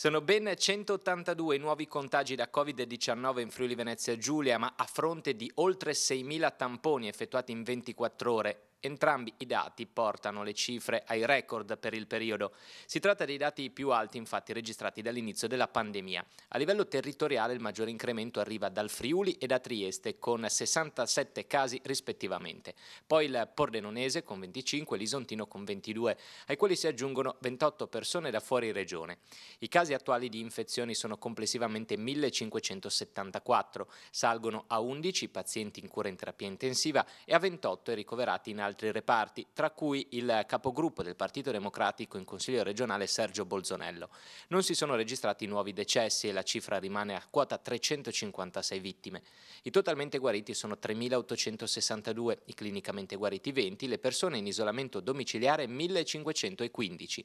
Sono ben 182 i nuovi contagi da Covid-19 in Friuli Venezia Giulia, ma a fronte di oltre 6.000 tamponi effettuati in 24 ore Entrambi i dati portano le cifre ai record per il periodo. Si tratta dei dati più alti infatti registrati dall'inizio della pandemia. A livello territoriale il maggiore incremento arriva dal Friuli e da Trieste con 67 casi rispettivamente. Poi il Pordenonese con 25 l'Isontino con 22, ai quali si aggiungono 28 persone da fuori regione. I casi attuali di infezioni sono complessivamente 1574, salgono a 11 i pazienti in cura in terapia intensiva e a 28 i ricoverati in altri altri reparti, tra cui il capogruppo del Partito Democratico in Consiglio regionale Sergio Bolzonello. Non si sono registrati nuovi decessi e la cifra rimane a quota 356 vittime. I totalmente guariti sono 3.862, i clinicamente guariti 20, le persone in isolamento domiciliare 1.515.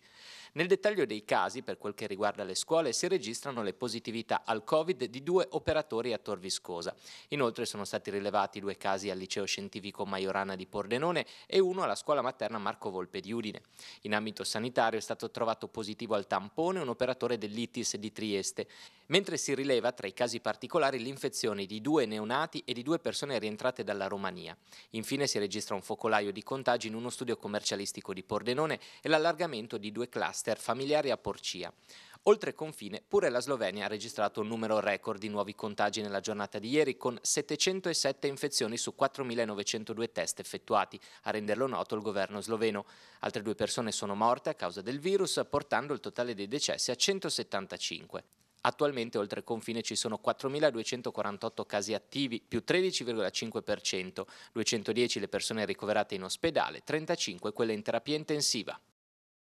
Nel dettaglio dei casi, per quel che riguarda le scuole, si registrano le positività al Covid di due operatori a Tor Viscosa. Inoltre sono stati rilevati due casi al liceo scientifico Maiorana di Pordenone e uno alla scuola materna Marco Volpe di Udine. In ambito sanitario è stato trovato positivo al tampone un operatore dell'ITIS di Trieste, mentre si rileva tra i casi particolari l'infezione di due neonati e di due persone rientrate dalla Romania. Infine si registra un focolaio di contagi in uno studio commercialistico di Pordenone e l'allargamento di due cluster familiari a Porcia. Oltre confine, pure la Slovenia ha registrato un numero record di nuovi contagi nella giornata di ieri, con 707 infezioni su 4.902 test effettuati, a renderlo noto il governo sloveno. Altre due persone sono morte a causa del virus, portando il totale dei decessi a 175. Attualmente oltre confine ci sono 4.248 casi attivi, più 13,5%, 210 le persone ricoverate in ospedale, 35 quelle in terapia intensiva.